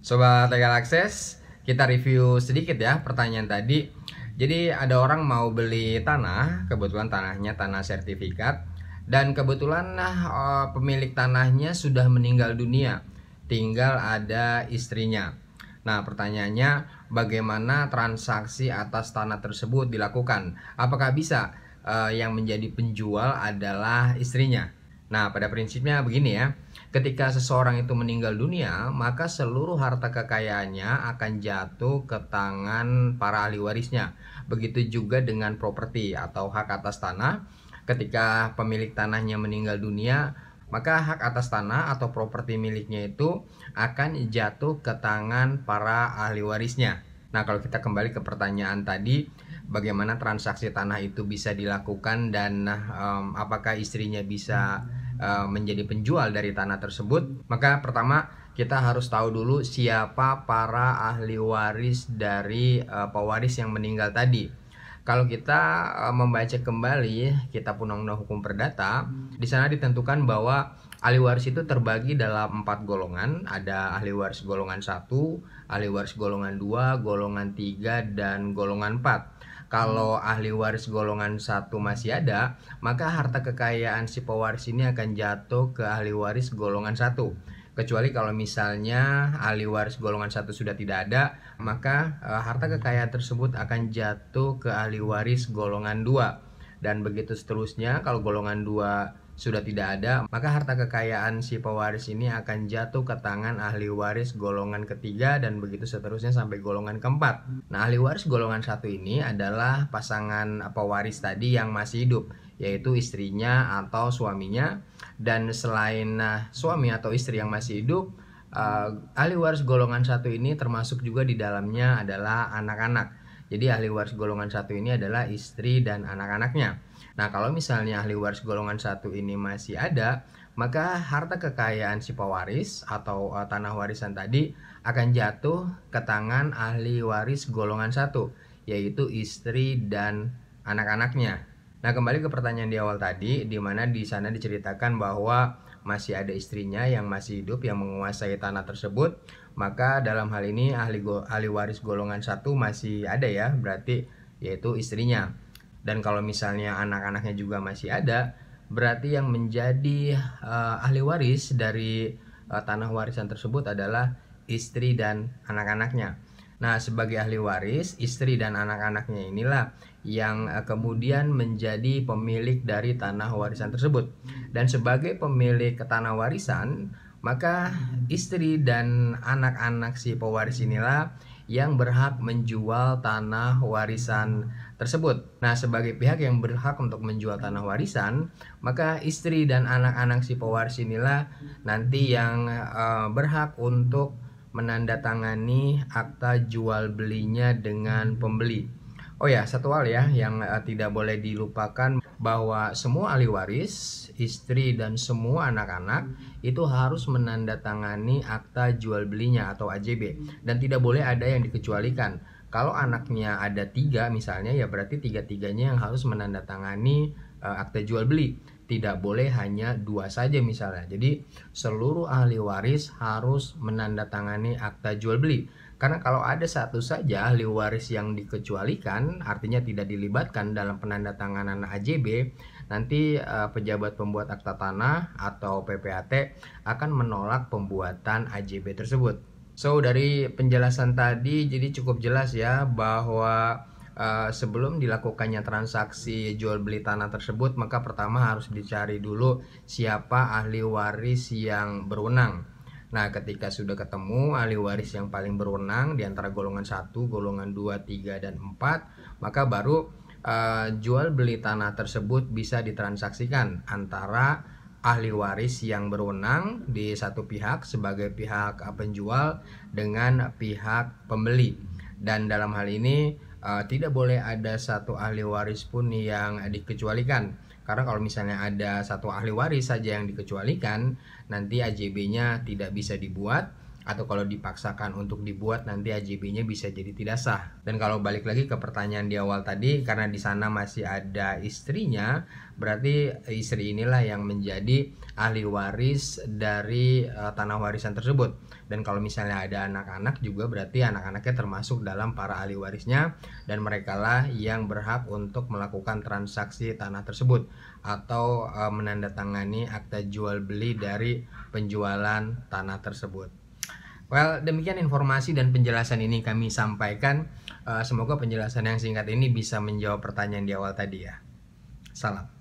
Sobat Legal Access, kita review sedikit ya pertanyaan tadi. Jadi ada orang mau beli tanah, kebetulan tanahnya tanah sertifikat dan kebetulan nah, pemilik tanahnya sudah meninggal dunia, tinggal ada istrinya. Nah, pertanyaannya bagaimana transaksi atas tanah tersebut dilakukan? Apakah bisa eh, yang menjadi penjual adalah istrinya? Nah, pada prinsipnya begini ya. Ketika seseorang itu meninggal dunia, maka seluruh harta kekayaannya akan jatuh ke tangan para ahli warisnya. Begitu juga dengan properti atau hak atas tanah. Ketika pemilik tanahnya meninggal dunia, maka hak atas tanah atau properti miliknya itu akan jatuh ke tangan para ahli warisnya. Nah, kalau kita kembali ke pertanyaan tadi, bagaimana transaksi tanah itu bisa dilakukan dan um, apakah istrinya bisa hmm Eh, menjadi penjual dari tanah tersebut, maka pertama kita harus tahu dulu siapa para ahli waris dari uh, pewaris yang meninggal tadi. Kalau kita uh, membaca kembali Kitab Undang-Undang Hukum Perdata, di sana ditentukan bahwa ahli waris itu terbagi dalam empat golongan. Ada ahli waris golongan 1, ahli waris golongan 2, golongan 3, dan golongan 4. Kalau hmm. ahli waris golongan satu masih ada, maka harta kekayaan si pewaris ini akan jatuh ke ahli waris golongan satu. Kecuali kalau misalnya ahli waris golongan satu sudah tidak ada, maka e, harta kekayaan tersebut akan jatuh ke ahli waris golongan dua. Dan begitu seterusnya, kalau golongan dua sudah tidak ada, maka harta kekayaan si pewaris ini akan jatuh ke tangan ahli waris golongan ketiga dan begitu seterusnya sampai golongan keempat. Nah, ahli waris golongan satu ini adalah pasangan pewaris tadi yang masih hidup, yaitu istrinya atau suaminya. Dan selain nah, suami atau istri yang masih hidup, uh, ahli waris golongan satu ini termasuk juga di dalamnya adalah anak-anak jadi ahli waris golongan satu ini adalah istri dan anak-anaknya. Nah, kalau misalnya ahli waris golongan satu ini masih ada, maka harta kekayaan si pewaris atau uh, tanah warisan tadi akan jatuh ke tangan ahli waris golongan satu, yaitu istri dan anak-anaknya. Nah, kembali ke pertanyaan di awal tadi, di mana di sana diceritakan bahwa masih ada istrinya yang masih hidup yang menguasai tanah tersebut, maka dalam hal ini ahli, go, ahli waris golongan satu masih ada ya, berarti yaitu istrinya. Dan kalau misalnya anak-anaknya juga masih ada, berarti yang menjadi uh, ahli waris dari uh, tanah warisan tersebut adalah istri dan anak-anaknya. Nah, sebagai ahli waris, istri dan anak-anaknya inilah yang eh, kemudian menjadi pemilik dari tanah warisan tersebut. Dan sebagai pemilik ke tanah warisan, maka istri dan anak-anak si pewaris inilah yang berhak menjual tanah warisan tersebut. Nah, sebagai pihak yang berhak untuk menjual tanah warisan, maka istri dan anak-anak si pewaris inilah nanti yang uh, berhak untuk menandatangani akta jual belinya dengan pembeli. Oh ya, satu hal ya yang eh, tidak boleh dilupakan bahwa semua ahli waris, istri dan semua anak-anak itu harus menandatangani akta jual belinya atau AJB dan tidak boleh ada yang dikecualikan. Kalau anaknya ada tiga misalnya ya berarti tiga-tiganya yang harus menandatangani uh, akta jual beli tidak boleh hanya dua saja misalnya. Jadi seluruh ahli waris harus menandatangani akta jual beli. Karena kalau ada satu saja ahli waris yang dikecualikan, artinya tidak dilibatkan dalam penandatanganan AJB, nanti uh, pejabat pembuat akta tanah atau PPAT akan menolak pembuatan AJB tersebut. So dari penjelasan tadi jadi cukup jelas ya bahwa Eh, sebelum dilakukannya transaksi jual beli tanah tersebut, maka pertama harus dicari dulu siapa ahli waris yang berwenang. Nah, ketika sudah ketemu ahli waris yang paling berwenang di antara golongan 1, golongan 2, 3 dan 4, maka baru uh, jual beli tanah tersebut bisa ditransaksikan antara ahli waris yang berwenang di satu pihak sebagai pihak penjual dengan pihak pembeli. Dan dalam hal ini uh, tidak boleh ada satu ahli waris pun yang dikecualikan. Karena kalau misalnya ada satu ahli waris saja yang dikecualikan, nanti AJB-nya tidak bisa dibuat atau kalau dipaksakan untuk dibuat nanti AJB-nya bisa jadi tidak sah. Dan kalau balik lagi ke pertanyaan di awal tadi karena di sana masih ada istrinya, berarti istri inilah yang menjadi ahli waris dari uh, tanah warisan tersebut. Dan kalau misalnya ada anak-anak juga berarti anak-anaknya termasuk dalam para ahli warisnya dan merekalah yang berhak untuk melakukan transaksi tanah tersebut atau uh, menandatangani akta jual beli dari penjualan tanah tersebut. Well, demikian informasi dan penjelasan ini kami sampaikan. Eh, semoga penjelasan yang singkat ini bisa menjawab pertanyaan di awal tadi ya. Salam.